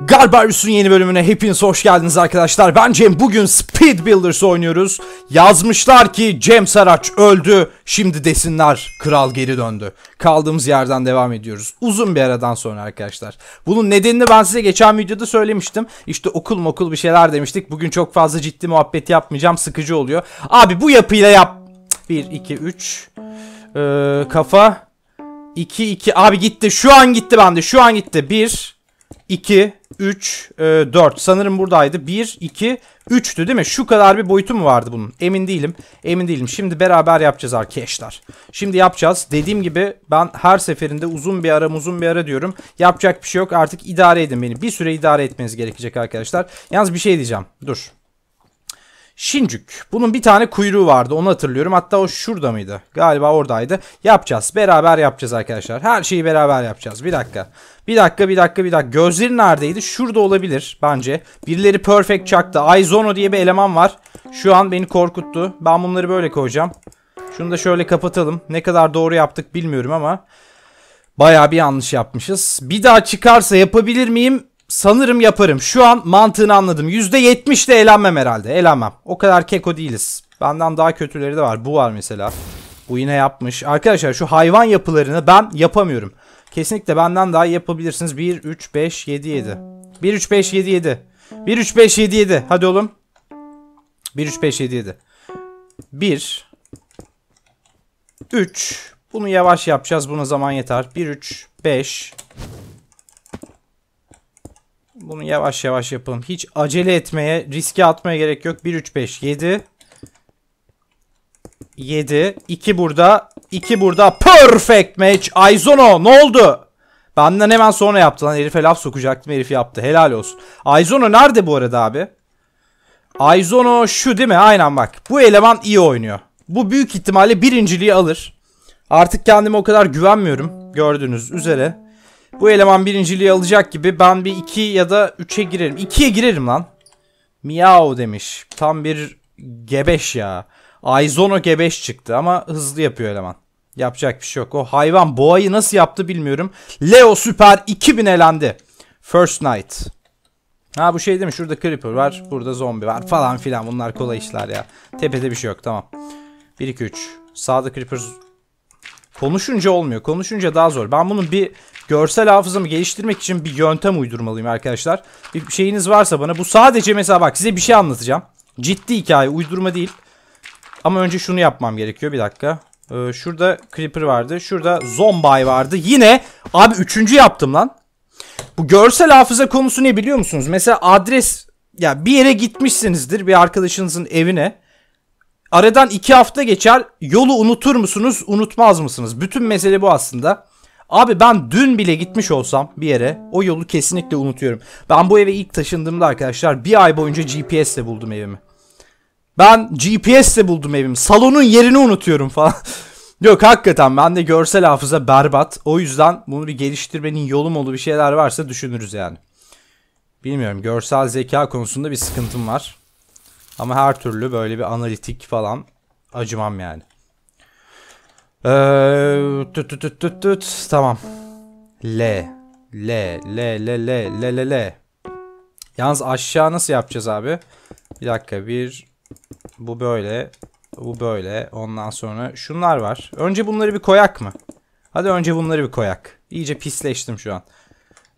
Garbarius'un yeni bölümüne hepiniz hoş geldiniz arkadaşlar. Ben Cem. Bugün Speed Builders oynuyoruz. Yazmışlar ki Cem Saraç öldü. Şimdi desinler kral geri döndü. Kaldığımız yerden devam ediyoruz. Uzun bir aradan sonra arkadaşlar. Bunun nedenini ben size geçen videoda söylemiştim. İşte okul mokul bir şeyler demiştik. Bugün çok fazla ciddi muhabbet yapmayacağım. Sıkıcı oluyor. Abi bu yapıyla yap. 1, 2, 3. Ee, kafa. 2, 2. Abi gitti. Şu an gitti bende. Şu an gitti. 1, 2, 3, 4. Sanırım buradaydı. 1, 2, 3'tü değil mi? Şu kadar bir boyutu mu vardı bunun? Emin değilim. Emin değilim. Şimdi beraber yapacağız arkadaşlar. Şimdi yapacağız. Dediğim gibi ben her seferinde uzun bir ara uzun bir ara diyorum. Yapacak bir şey yok. Artık idare edin beni. Bir süre idare etmeniz gerekecek arkadaşlar. Yalnız bir şey diyeceğim. Dur. Şincük. Bunun bir tane kuyruğu vardı onu hatırlıyorum. Hatta o şurada mıydı? Galiba oradaydı. Yapacağız. Beraber yapacağız arkadaşlar. Her şeyi beraber yapacağız. Bir dakika. Bir dakika bir dakika bir dakika. Gözleri neredeydi? Şurada olabilir bence. Birileri perfect çaktı. Aizono diye bir eleman var. Şu an beni korkuttu. Ben bunları böyle koyacağım. Şunu da şöyle kapatalım. Ne kadar doğru yaptık bilmiyorum ama. Baya bir yanlış yapmışız. Bir daha çıkarsa yapabilir miyim? sanırım yaparım. Şu an mantığını anladım. %70 de eğlenmem herhalde. Eğlenmem. O kadar keko değiliz. Benden daha kötüleri de var. Bu var mesela. Bu yine yapmış. Arkadaşlar şu hayvan yapılarını ben yapamıyorum. Kesinlikle benden daha yapabilirsiniz. 1, 3, 5, 7, 7. 1, 3, 5, 7, 7. 1, 3, 5, 7, 7. Hadi oğlum. 1, 3, 5, 7, 7. 1. 3. Bunu yavaş yapacağız. Buna zaman yeter. 1, 3, 5. Bunu yavaş yavaş yapalım. Hiç acele etmeye, riske atmaya gerek yok. 1, 3, 5, 7. 7. 2 burada. 2 burada. Perfect match. Aizono ne oldu? Benden hemen sonra yaptı lan. Herife laf sokacaktım. Herif yaptı. Helal olsun. Aizono nerede bu arada abi? Aizono şu değil mi? Aynen bak. Bu eleman iyi oynuyor. Bu büyük ihtimalle birinciliği alır. Artık kendime o kadar güvenmiyorum. Gördüğünüz üzere. Bu eleman birinciliği alacak gibi ben bir 2 ya da 3'e girerim. 2'ye girerim lan. Miau demiş. Tam bir gebeş ya. Aizono gebeş çıktı ama hızlı yapıyor eleman. Yapacak bir şey yok. O hayvan boğayı nasıl yaptı bilmiyorum. Leo Süper 2000 elendi. First Night. Ha bu şey değil mi? Şurada Creeper var. Burada zombi var falan filan. Bunlar kolay işler ya. Tepede bir şey yok. Tamam. 1-2-3. Sağda Creeper Konuşunca olmuyor. Konuşunca daha zor. Ben bunun bir görsel hafızamı geliştirmek için bir yöntem uydurmalıyım arkadaşlar. Bir şeyiniz varsa bana. Bu sadece mesela bak size bir şey anlatacağım. Ciddi hikaye. Uydurma değil. Ama önce şunu yapmam gerekiyor. Bir dakika. Ee, şurada Creeper vardı. Şurada Zombay vardı. Yine abi üçüncü yaptım lan. Bu görsel hafıza konusu ne biliyor musunuz? Mesela adres ya bir yere gitmişsinizdir bir arkadaşınızın evine. Aradan iki hafta geçer. Yolu unutur musunuz, unutmaz mısınız? Bütün mesele bu aslında. Abi ben dün bile gitmiş olsam bir yere o yolu kesinlikle unutuyorum. Ben bu eve ilk taşındığımda arkadaşlar bir ay boyunca GPS ile buldum evimi. Ben GPS ile buldum evimi. Salonun yerini unutuyorum falan. Yok hakikaten ben de görsel hafıza berbat. O yüzden bunu bir geliştirmenin yolu mu bir şeyler varsa düşünürüz yani. Bilmiyorum görsel zeka konusunda bir sıkıntım var. Ama her türlü böyle bir analitik falan acımam yani. Ee, tut tut tut tut tut. Tamam. L. L. L. L. L. L. L. L. Yalnız aşağı nasıl yapacağız abi? Bir dakika. Bir. Bu böyle. Bu böyle. Ondan sonra şunlar var. Önce bunları bir koyak mı? Hadi önce bunları bir koyak. İyice pisleştim şu an.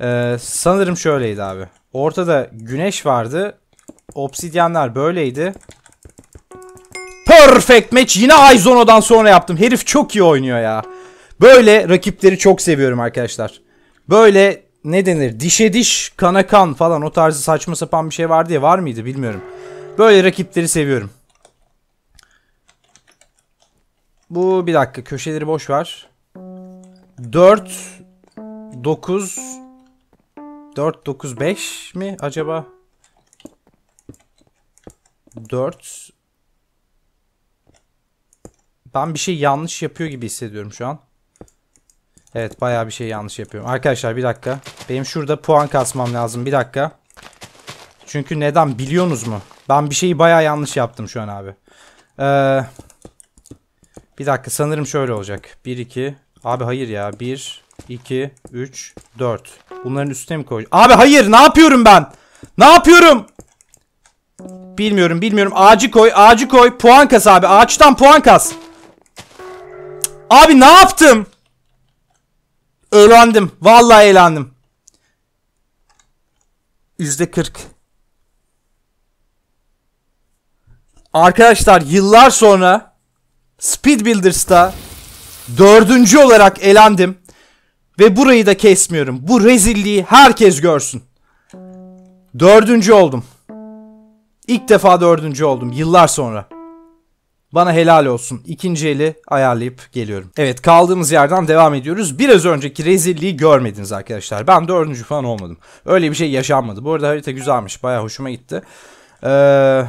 Ee, sanırım şöyleydi abi. Ortada güneş vardı. Obsidyenler böyleydi. Perfect match. Yine Aizono'dan sonra yaptım. Herif çok iyi oynuyor ya. Böyle rakipleri çok seviyorum arkadaşlar. Böyle ne denir? Dişe diş, kana kan falan o tarzı saçma sapan bir şey vardı ya. Var mıydı bilmiyorum. Böyle rakipleri seviyorum. Bu bir dakika köşeleri boş ver. 4 9 4 9 5 mi acaba? 4 Ben bir şey yanlış yapıyor gibi hissediyorum şu an. Evet bayağı bir şey yanlış yapıyorum. Arkadaşlar bir dakika. Benim şurada puan kasmam lazım. Bir dakika. Çünkü neden biliyorsunuz mu? Ben bir şeyi bayağı yanlış yaptım şu an abi. Ee, bir dakika sanırım şöyle olacak. 1 2 Abi hayır ya. 1 2 3 4. Bunların üstüne mi koyacağım? Abi hayır ne yapıyorum ben? Ne yapıyorum? Bilmiyorum bilmiyorum. Ağacı koy ağacı koy. Puan kas abi. Ağaçtan puan kas. Abi ne yaptım? Eğlendim. Vallahi eğlendim. Yüzde kırk. Arkadaşlar yıllar sonra Speed Builders'ta dördüncü olarak elendim. Ve burayı da kesmiyorum. Bu rezilliği herkes görsün. Dördüncü oldum. İlk defa dördüncü oldum yıllar sonra. Bana helal olsun. İkinci eli ayarlayıp geliyorum. Evet kaldığımız yerden devam ediyoruz. Biraz önceki rezilliği görmediniz arkadaşlar. Ben dördüncü falan olmadım. Öyle bir şey yaşanmadı. Bu arada harita güzelmiş. Baya hoşuma gitti. Ee,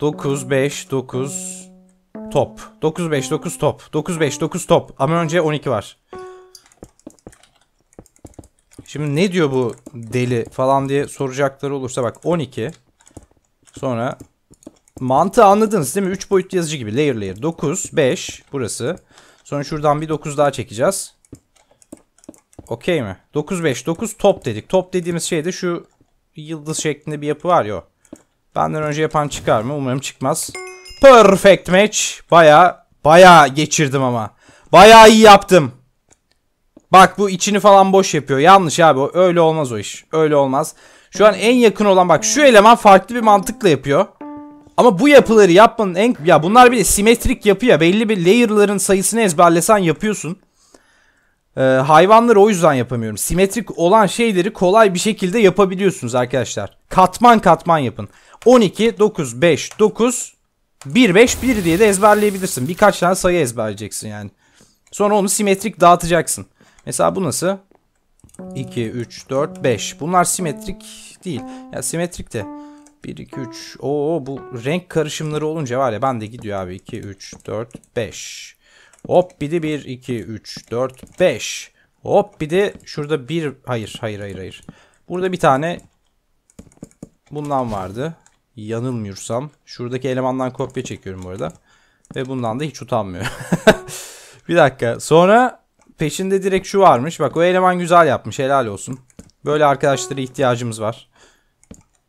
9, 5, 9 top. 9, 5, 9 top. 9, 5, 9 top. Ama önce 12 var. Şimdi ne diyor bu deli falan diye soracakları olursa bak 12. 12. Sonra mantığı anladınız değil mi? 3 boyutlu yazıcı gibi layer layer. 9, 5 burası. Sonra şuradan bir 9 daha çekeceğiz. Okey mi? 9, 5, 9 top dedik. Top dediğimiz şey de şu yıldız şeklinde bir yapı var ya Benden önce yapan çıkar mı? Umarım çıkmaz. Perfect match. Baya baya geçirdim ama. Baya iyi yaptım. Bak bu içini falan boş yapıyor. Yanlış abi. Öyle olmaz o iş. Öyle olmaz. Şu an en yakın olan bak şu eleman farklı bir mantıkla yapıyor. Ama bu yapıları yapmanın en... Ya bunlar bir de simetrik yapı ya. Belli bir layer'ların sayısını ezberlesen yapıyorsun. Ee, hayvanları o yüzden yapamıyorum. Simetrik olan şeyleri kolay bir şekilde yapabiliyorsunuz arkadaşlar. Katman katman yapın. 12, 9, 5, 9, 1, 5, 1 diye de ezberleyebilirsin. Birkaç tane sayı ezberleyeceksin yani. Sonra onu simetrik dağıtacaksın. Mesela bu nasıl? 2, 3, 4, 5. Bunlar simetrik değil. Ya yani simetrik de. 1, 2, 3. Oo bu renk karışımları olunca var ya ben de gidiyor abi. 2, 3, 4, 5. Hop bir de 1, 2, 3, 4, 5. Hop bir de şurada bir hayır hayır hayır hayır. Burada bir tane bundan vardı. Yanılmıyorsam. Şuradaki elemandan kopya çekiyorum bu arada. Ve bundan da hiç utanmıyor. bir dakika. Sonra Peşinde direkt şu varmış. Bak o eleman güzel yapmış. Helal olsun. Böyle arkadaşlara ihtiyacımız var.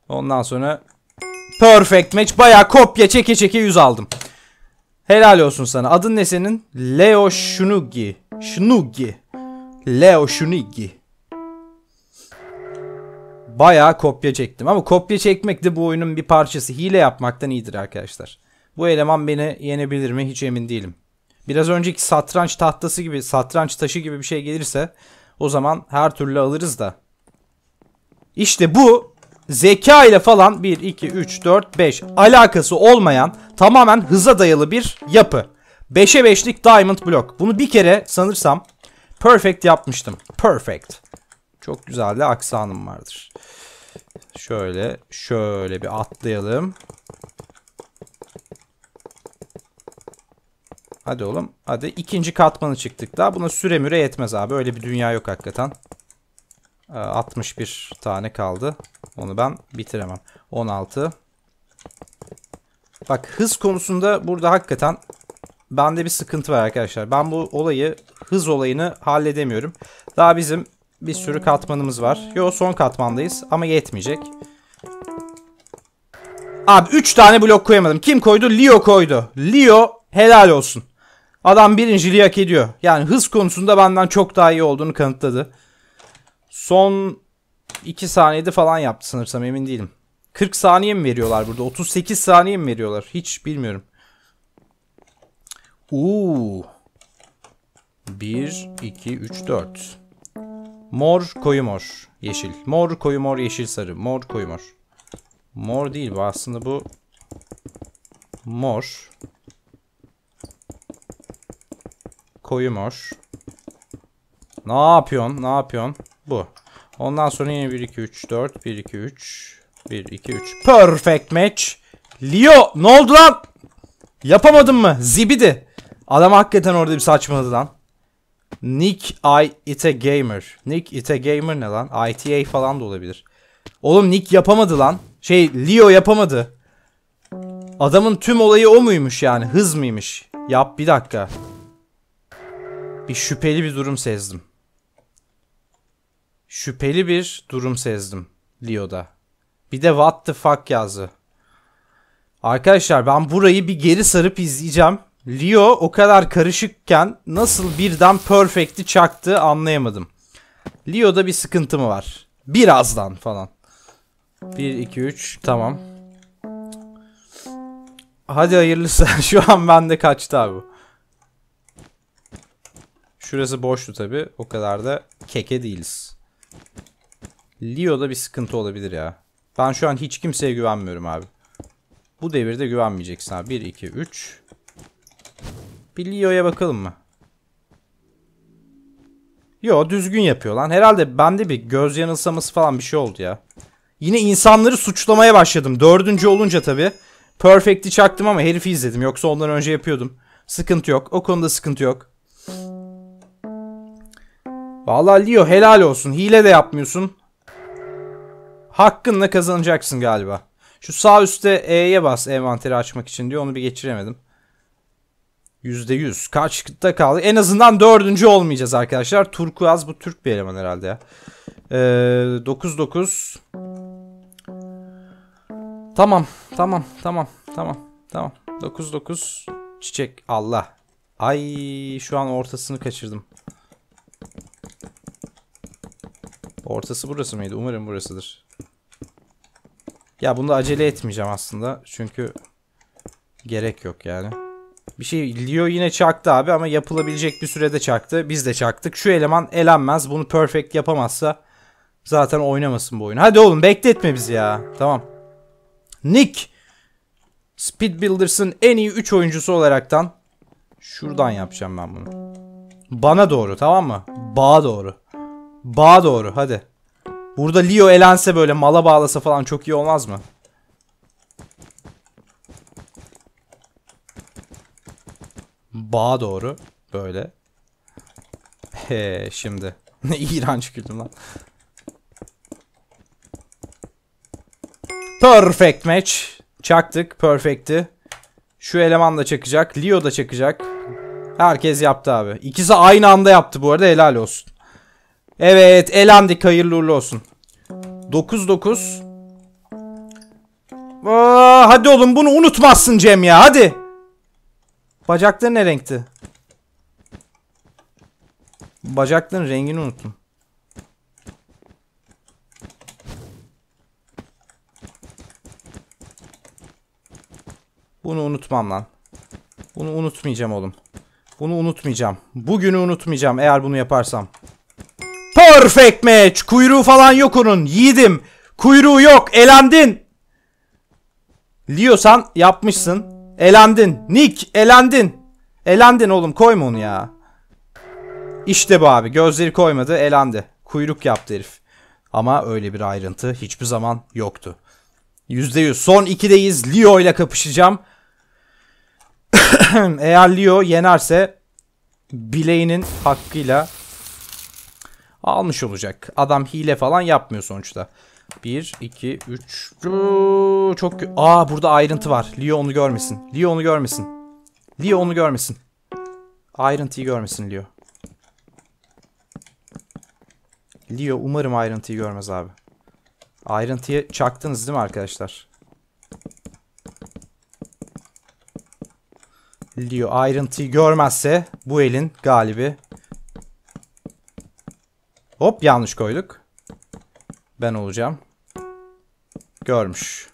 Ondan sonra perfect match. Baya kopya çeke çeke 100 aldım. Helal olsun sana. Adın ne senin? Leo Shunugi. Shunugi. Leo Shunugi. Baya kopya çektim. Ama kopya çekmek de bu oyunun bir parçası. Hile yapmaktan iyidir arkadaşlar. Bu eleman beni yenebilir mi hiç emin değilim biraz önceki satranç tahtası gibi, satranç taşı gibi bir şey gelirse o zaman her türlü alırız da. İşte bu zeka ile falan 1, 2, 3, 4, 5 alakası olmayan tamamen hıza dayalı bir yapı. 5'e 5'lik diamond blok. Bunu bir kere sanırsam perfect yapmıştım. Perfect. Çok güzel de aksanım vardır. Şöyle şöyle bir atlayalım. Hadi oğlum. Hadi ikinci katmanı çıktık daha. Buna süre müre yetmez abi. Öyle bir dünya yok hakikaten. 61 ee, tane kaldı. Onu ben bitiremem. 16. Bak hız konusunda burada hakikaten bende bir sıkıntı var arkadaşlar. Ben bu olayı hız olayını halledemiyorum. Daha bizim bir sürü katmanımız var. Yo son katmandayız ama yetmeyecek. Abi 3 tane blok koyamadım. Kim koydu? Leo koydu. Leo helal olsun. Adam birinciliği hak ediyor. Yani hız konusunda benden çok daha iyi olduğunu kanıtladı. Son 2 saniyede falan yaptı sanırsam emin değilim. 40 saniye mi veriyorlar burada? 38 saniye mi veriyorlar? Hiç bilmiyorum. Uuu. 1, 2, 3, 4. Mor, koyu mor, yeşil. Mor, koyu mor, yeşil, sarı. Mor, koyu mor. Mor değil bu aslında bu. Mor. koyu mor. Ne yapıyorsun? Ne yapıyorsun? Bu. Ondan sonra yine 1 2 3 4 1 2 3 1 2 3. Perfect match. Leo ne oldu lan? Yapamadın mı? Zibidi. Adam hakikaten orada bir saçmaladı lan. Nick I Ite Gamer. Nick Ite Gamer ne lan? ITA falan da olabilir. Oğlum Nick yapamadı lan. Şey Leo yapamadı. Adamın tüm olayı o muymuş yani? Hız mıymış? Yap bir dakika bir şüpheli bir durum sezdim. Şüpheli bir durum sezdim Leo'da. Bir de what the fuck yazdı. Arkadaşlar ben burayı bir geri sarıp izleyeceğim. Leo o kadar karışıkken nasıl birden perfect'i çaktı anlayamadım. Leo'da bir sıkıntı mı var? Birazdan falan. 1, 2, 3 tamam. Hadi hayırlısı. Şu an bende kaçtı abi. Şurası boştu tabi. O kadar da keke değiliz. Leo'da bir sıkıntı olabilir ya. Ben şu an hiç kimseye güvenmiyorum abi. Bu devirde güvenmeyeceksin abi. 1, 2, 3. Bir Leo'ya bakalım mı? Yo düzgün yapıyor lan. Herhalde bende bir göz yanılsaması falan bir şey oldu ya. Yine insanları suçlamaya başladım. Dördüncü olunca tabi. Perfect'i çaktım ama herifi izledim. Yoksa ondan önce yapıyordum. Sıkıntı yok. O konuda sıkıntı yok. Valla Leo helal olsun. Hile de yapmıyorsun. Hakkınla kazanacaksın galiba. Şu sağ üstte E'ye bas envanteri açmak için diyor. Onu bir geçiremedim. %100. Kaçta kaldı? En azından dördüncü olmayacağız arkadaşlar. Turkuaz bu Türk bir eleman herhalde ya. 9-9. Ee, tamam. Tamam. Tamam. Tamam. Tamam. 9-9. Çiçek. Allah. Ay şu an ortasını kaçırdım. Ortası burası mıydı? Umarım burasıdır. Ya bunda acele etmeyeceğim aslında. Çünkü gerek yok yani. Bir şey Leo yine çaktı abi ama yapılabilecek bir sürede çaktı. Biz de çaktık. Şu eleman elenmez. Bunu perfect yapamazsa zaten oynamasın bu oyunu. Hadi oğlum bekletme bizi ya. Tamam. Nick. Speed Builders'ın en iyi 3 oyuncusu olaraktan şuradan yapacağım ben bunu. Bana doğru tamam mı? Bağa doğru. Bağa doğru hadi. Burada Leo elense böyle mala bağlasa falan çok iyi olmaz mı? Bağa doğru böyle. He şimdi. Ne iğrenç güldüm lan. Perfect match. Çaktık. Perfect'i. Şu eleman da çakacak. Leo da çakacak. Herkes yaptı abi. İkisi aynı anda yaptı bu arada helal olsun. Evet elendik hayırlı uğurlu olsun. 9-9. hadi oğlum bunu unutmazsın Cem ya hadi. Bacakların ne renkti? Bacakların rengini unuttum. Bunu unutmam lan. Bunu unutmayacağım oğlum. Bunu unutmayacağım. Bugünü unutmayacağım eğer bunu yaparsam. Perfect ekmeç Kuyruğu falan yok onun. Yiğidim. Kuyruğu yok. Elendin. Liyosan yapmışsın. Elendin. Nick elendin. Elendin oğlum koyma onu ya. İşte bu abi. Gözleri koymadı. Elendi. Kuyruk yaptı herif. Ama öyle bir ayrıntı hiçbir zaman yoktu. %100. Son 2'deyiz. Leo ile kapışacağım. Eğer Leo yenerse bileğinin hakkıyla almış olacak. Adam hile falan yapmıyor sonuçta. 1, 2, 3. Çok Aa burada ayrıntı var. Leo onu görmesin. Leo onu görmesin. Leo onu görmesin. Ayrıntıyı görmesin Leo. Leo umarım ayrıntıyı görmez abi. Ayrıntıya çaktınız değil mi arkadaşlar? Leo ayrıntıyı görmezse bu elin galibi Hop yanlış koyduk. Ben olacağım. Görmüş.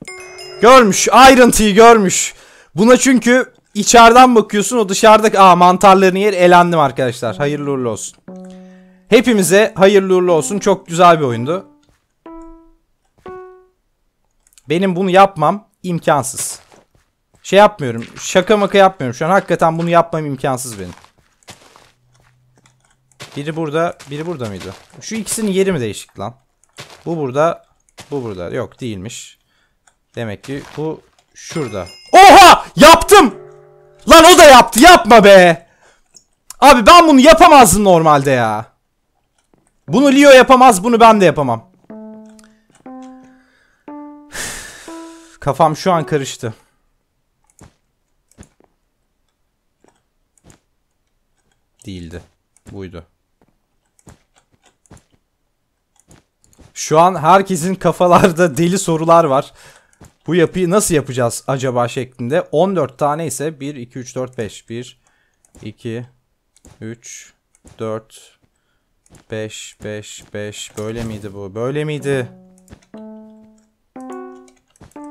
Görmüş. Ayrıntıyı görmüş. Buna çünkü içeriden bakıyorsun o dışarıdaki... Aa mantarların yer elendim arkadaşlar. Hayırlı uğurlu olsun. Hepimize hayırlı uğurlu olsun. Çok güzel bir oyundu. Benim bunu yapmam imkansız. Şey yapmıyorum. Şaka maka yapmıyorum. Şu an hakikaten bunu yapmam imkansız benim. Biri burada, biri burada mıydı? Şu ikisinin yeri mi değişik lan? Bu burada, bu burada. Yok değilmiş. Demek ki bu şurada. Oha! Yaptım! Lan o da yaptı. Yapma be! Abi ben bunu yapamazdım normalde ya. Bunu Leo yapamaz, bunu ben de yapamam. Kafam şu an karıştı. Değildi. Buydu. Şu an herkesin kafalarda deli sorular var. Bu yapıyı nasıl yapacağız acaba şeklinde. 14 tane ise 1, 2, 3, 4, 5. 1, 2, 3, 4, 5, 5, 5. Böyle miydi bu? Böyle miydi?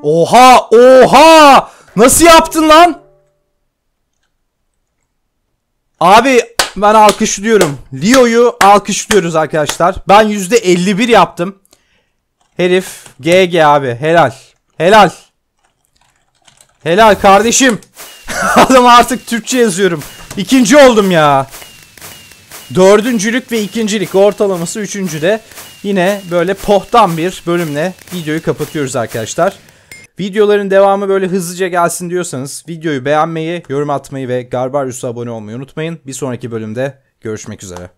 Oha! Oha! Nasıl yaptın lan? Abi ben alkışlıyorum. Leo'yu alkışlıyoruz arkadaşlar. Ben %51 yaptım. Herif GG abi helal. Helal. Helal kardeşim. Adam artık Türkçe yazıyorum. İkinci oldum ya. Dördüncülük ve ikincilik ortalaması üçüncü de Yine böyle pohtan bir bölümle videoyu kapatıyoruz arkadaşlar. Videoların devamı böyle hızlıca gelsin diyorsanız videoyu beğenmeyi, yorum atmayı ve Garbaryus'a abone olmayı unutmayın. Bir sonraki bölümde görüşmek üzere.